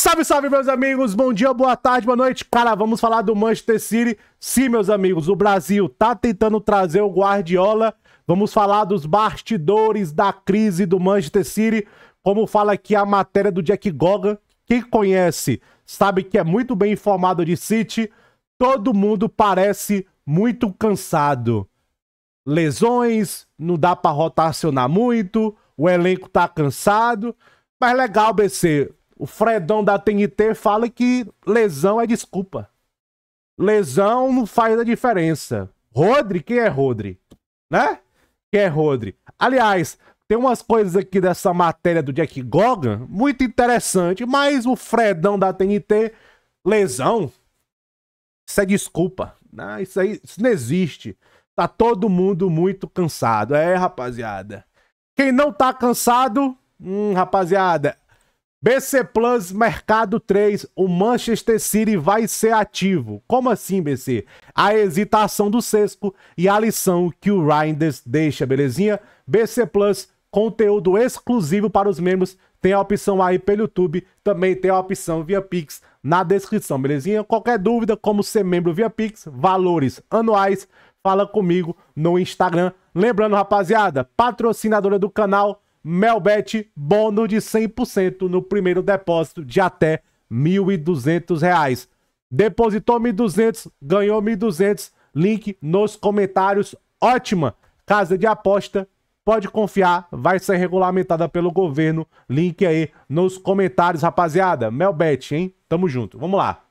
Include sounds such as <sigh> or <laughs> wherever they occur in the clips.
Salve, salve, meus amigos! Bom dia, boa tarde, boa noite. Cara, vamos falar do Manchester City. Sim, meus amigos, o Brasil tá tentando trazer o Guardiola. Vamos falar dos bastidores da crise do Manchester City. Como fala aqui a matéria do Jack Gogan. Quem conhece sabe que é muito bem informado de City. Todo mundo parece muito cansado. Lesões, não dá para rotacionar muito, o elenco tá cansado. Mas legal, BC. O Fredão da TNT fala que lesão é desculpa. Lesão não faz a diferença. Rodri, quem é Rodri? Né? Quem é Rodri? Aliás, tem umas coisas aqui dessa matéria do Jack Gogan muito interessante, mas o Fredão da TNT, lesão, isso é desculpa. Né? Isso aí isso não existe. Tá todo mundo muito cansado. É, rapaziada. Quem não tá cansado, hum, rapaziada, BC Plus Mercado 3, o Manchester City vai ser ativo. Como assim, BC? A hesitação do Sesco e a lição que o Reinders deixa, belezinha? BC Plus, conteúdo exclusivo para os membros. Tem a opção aí pelo YouTube, também tem a opção via Pix na descrição, belezinha? Qualquer dúvida, como ser membro via Pix, valores anuais, fala comigo no Instagram. Lembrando, rapaziada, patrocinadora do canal, Melbet, bônus de 100% no primeiro depósito de até R$ 1.200. Depositou 1.200, ganhou 1.200. Link nos comentários. Ótima casa de aposta. Pode confiar, vai ser regulamentada pelo governo. Link aí nos comentários, rapaziada. Melbet, hein? Tamo junto. Vamos lá.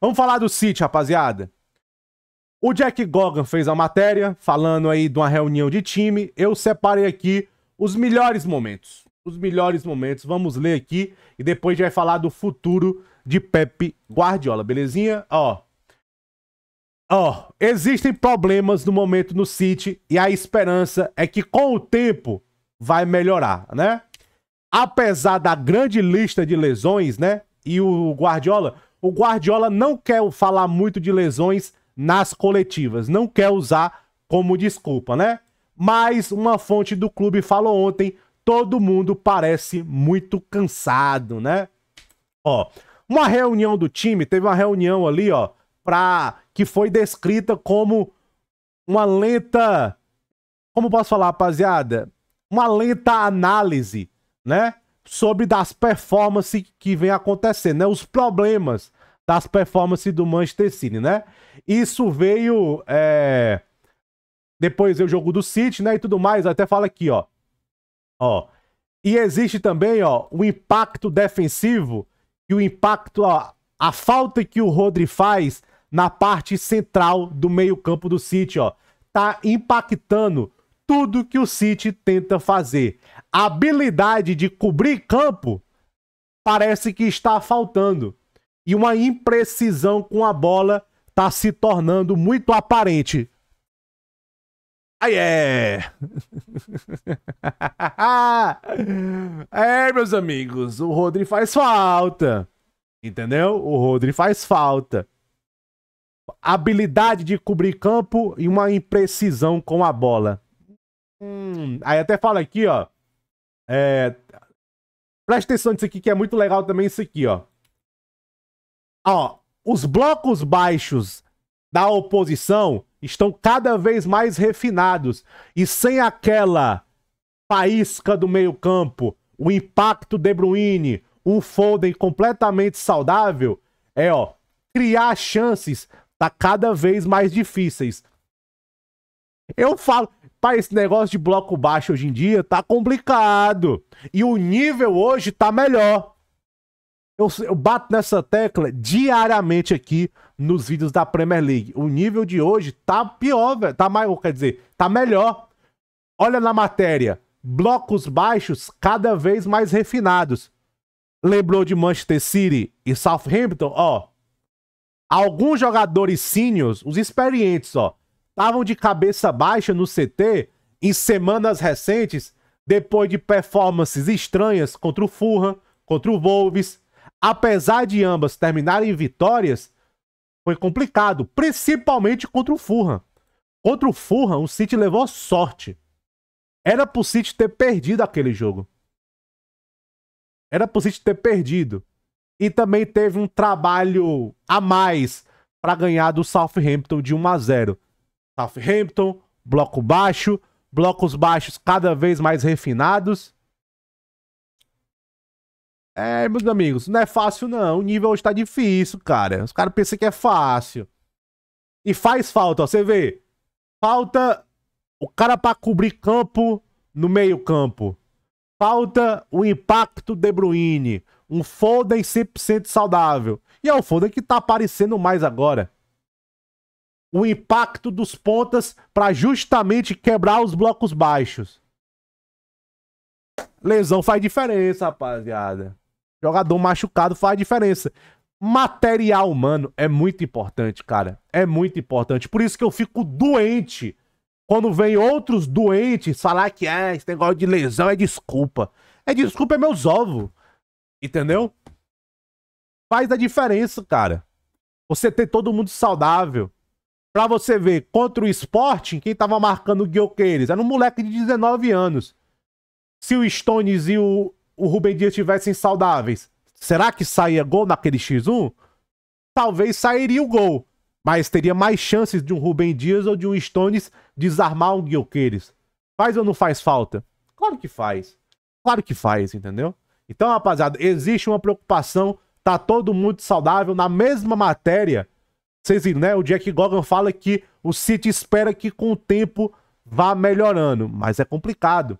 Vamos falar do City, rapaziada. O Jack Gogan fez a matéria falando aí de uma reunião de time. Eu separei aqui os melhores momentos. Os melhores momentos. Vamos ler aqui e depois a gente vai falar do futuro de Pepe Guardiola, belezinha? Ó. Ó, existem problemas no momento no City e a esperança é que com o tempo vai melhorar, né? Apesar da grande lista de lesões, né? E o Guardiola, o Guardiola não quer falar muito de lesões nas coletivas, não quer usar como desculpa, né? mas uma fonte do clube falou ontem: todo mundo parece muito cansado, né? Ó, uma reunião do time, teve uma reunião ali, ó, pra, que foi descrita como uma lenta. Como posso falar, rapaziada? Uma lenta análise, né? Sobre das performances que vem acontecendo, né? Os problemas das performances do Manchester City, né? Isso veio é, depois veio o jogo do City, né? E tudo mais. Até fala aqui, ó. Ó. E existe também, ó, o impacto defensivo e o impacto, ó, a falta que o Rodri faz na parte central do meio-campo do City, ó. Tá impactando tudo que o City tenta fazer. A habilidade de cobrir campo parece que está faltando. E uma imprecisão com a bola tá se tornando muito aparente Aí é! <laughs> é, meus amigos, o Rodri faz falta. Entendeu? O Rodri faz falta. Habilidade de cobrir campo e uma imprecisão com a bola. Hum, aí até fala aqui, ó. É, presta atenção nisso aqui que é muito legal também isso aqui, ó. Ó, os blocos baixos da oposição estão cada vez mais refinados e sem aquela faísca do meio-campo, o impacto De Bruyne, um Foden completamente saudável, é ó, criar chances tá cada vez mais difíceis. Eu falo, para esse negócio de bloco baixo hoje em dia tá complicado. E o nível hoje tá melhor. Eu, eu bato nessa tecla diariamente aqui nos vídeos da Premier League. O nível de hoje tá pior, velho. Tá maior, quer dizer, tá melhor. Olha na matéria. Blocos baixos cada vez mais refinados. Lembrou de Manchester City e Southampton? Ó. Alguns jogadores sênios, os experientes, ó, estavam de cabeça baixa no CT em semanas recentes, depois de performances estranhas contra o Fulham, contra o Wolves. Apesar de ambas terminarem vitórias, foi complicado, principalmente contra o Fulham. Contra o Fulham, o City levou sorte. Era pro City ter perdido aquele jogo. Era pro City ter perdido. E também teve um trabalho a mais para ganhar do Southampton de 1 a 0. Southampton, bloco baixo, blocos baixos cada vez mais refinados. É, meus amigos, não é fácil não. O nível está difícil, cara. Os caras pensam que é fácil. E faz falta, ó. Você vê. Falta o cara para cobrir campo no meio-campo. Falta o impacto De Bruyne. Um Foden 100% saudável. E é o Foden que tá aparecendo mais agora. O impacto dos pontas para justamente quebrar os blocos baixos. Lesão faz diferença, rapaziada. Jogador machucado faz diferença. Material humano é muito importante, cara. É muito importante. Por isso que eu fico doente quando vem outros doentes falar que ah, esse negócio de lesão é desculpa. É desculpa, é meus ovos. Entendeu? Faz a diferença, cara. Você ter todo mundo saudável. Pra você ver, contra o Sporting, quem tava marcando o Guioqueires era um moleque de 19 anos. Se o Stones e o, o Rubem Dias tivessem saudáveis, será que saía gol naquele X1? Talvez sairia o gol, mas teria mais chances de um Rubem Dias ou de um Stones desarmar um Guilherme. Faz ou não faz falta? Claro que faz. Claro que faz, entendeu? Então, rapaziada, existe uma preocupação, tá todo mundo saudável. Na mesma matéria, vocês viram, né? O Jack Gogan fala que o City espera que com o tempo vá melhorando, mas é complicado.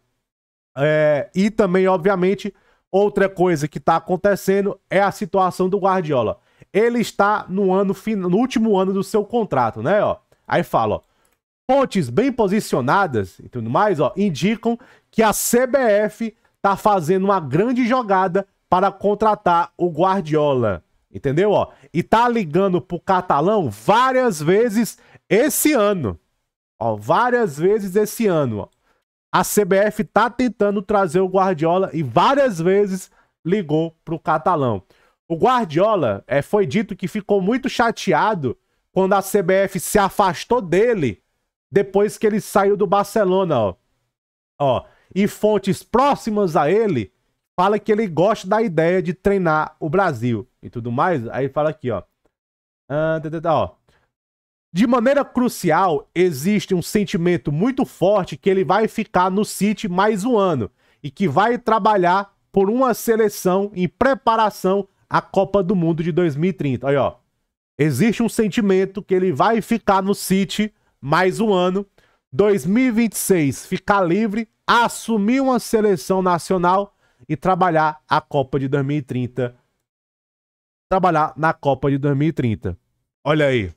É, e também, obviamente, outra coisa que está acontecendo é a situação do Guardiola. Ele está no ano no último ano do seu contrato, né? Ó, aí fala, ó, fontes bem posicionadas e tudo mais, ó, indicam que a CBF está fazendo uma grande jogada para contratar o Guardiola. Entendeu? Ó, e tá ligando pro catalão várias vezes esse ano. Ó, várias vezes esse ano. Ó. A CBF tá tentando trazer o Guardiola e várias vezes ligou pro catalão. O Guardiola é, foi dito que ficou muito chateado quando a CBF se afastou dele depois que ele saiu do Barcelona, ó. ó e fontes próximas a ele fala que ele gosta da ideia de treinar o Brasil e tudo mais. Aí fala aqui, ó. Ah, tá, tá, tá, ó de maneira crucial, existe um sentimento muito forte que ele vai ficar no City mais um ano e que vai trabalhar por uma seleção em preparação à Copa do Mundo de 2030. Aí, ó. Existe um sentimento que ele vai ficar no City mais um ano, 2026 ficar livre, assumir uma seleção nacional e trabalhar a Copa de 2030. Trabalhar na Copa de 2030. Olha aí.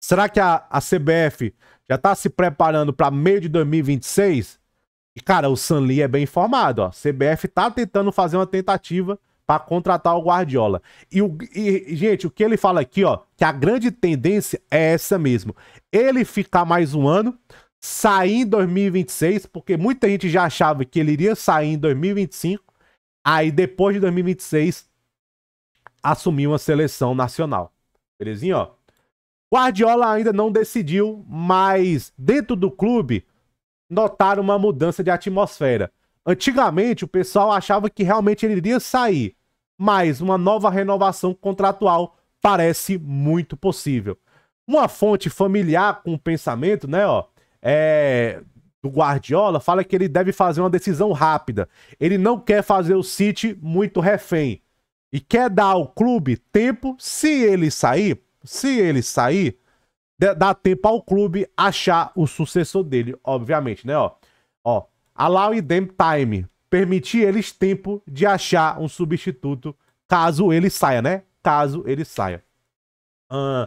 Será que a, a CBF já está se preparando para meio de 2026? E, cara, o Lee é bem informado, ó. CBF está tentando fazer uma tentativa para contratar o Guardiola. E, o, e, gente, o que ele fala aqui, ó, que a grande tendência é essa mesmo. Ele ficar mais um ano, sair em 2026, porque muita gente já achava que ele iria sair em 2025, aí depois de 2026 assumir uma seleção nacional. Belezinha, ó? Guardiola ainda não decidiu, mas dentro do clube notaram uma mudança de atmosfera. Antigamente o pessoal achava que realmente ele iria sair, mas uma nova renovação contratual parece muito possível. Uma fonte familiar com o pensamento, né, ó, é, do Guardiola fala que ele deve fazer uma decisão rápida. Ele não quer fazer o City muito refém e quer dar ao clube tempo se ele sair se ele sair, dá tempo ao clube achar o sucessor dele, obviamente, né? Ó, ó allow them time. Permitir eles tempo de achar um substituto caso ele saia, né? Caso ele saia. Uh,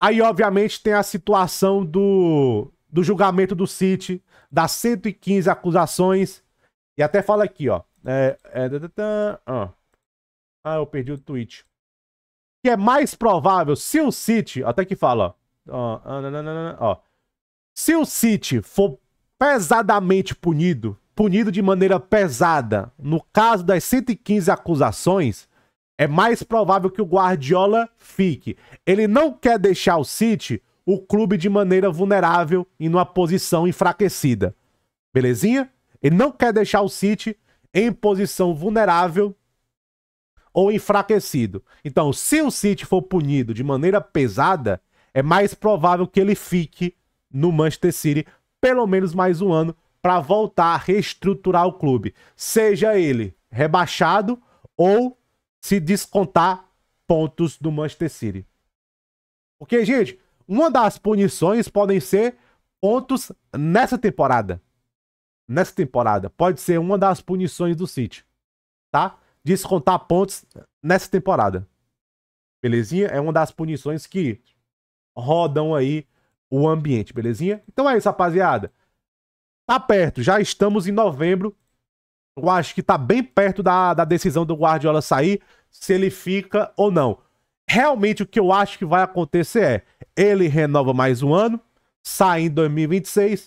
aí, obviamente, tem a situação do, do julgamento do City, das 115 acusações. E até fala aqui, ó. É, é, ah, eu perdi o tweet que é mais provável se o City, até que fala, ó, ah, ó, se o City for pesadamente punido, punido de maneira pesada, no caso das 115 acusações, é mais provável que o Guardiola fique. Ele não quer deixar o City, o clube de maneira vulnerável e numa posição enfraquecida. Belezinha? Ele não quer deixar o City em posição vulnerável ou enfraquecido. Então, se o City for punido de maneira pesada, é mais provável que ele fique no Manchester City pelo menos mais um ano para voltar a reestruturar o clube, seja ele rebaixado ou se descontar pontos do Manchester City. Porque, gente, uma das punições podem ser pontos nessa temporada. Nessa temporada. Pode ser uma das punições do City. Tá? descontar pontos nessa temporada. Belezinha? É uma das punições que rodam aí o ambiente, belezinha? Então é isso, rapaziada. Tá perto, já estamos em novembro. Eu acho que tá bem perto da, da decisão do Guardiola sair, se ele fica ou não. Realmente o que eu acho que vai acontecer é ele renova mais um ano, sai em 2026,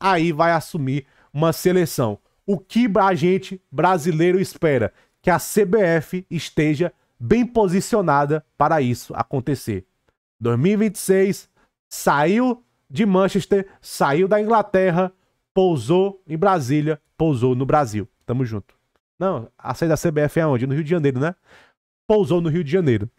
aí vai assumir uma seleção. O que a gente brasileiro espera? que a CBF esteja bem posicionada para isso acontecer. 2026 saiu de Manchester, saiu da Inglaterra, pousou em Brasília, pousou no Brasil. Tamo junto. Não, a saída da CBF é onde? No Rio de Janeiro, né? Pousou no Rio de Janeiro.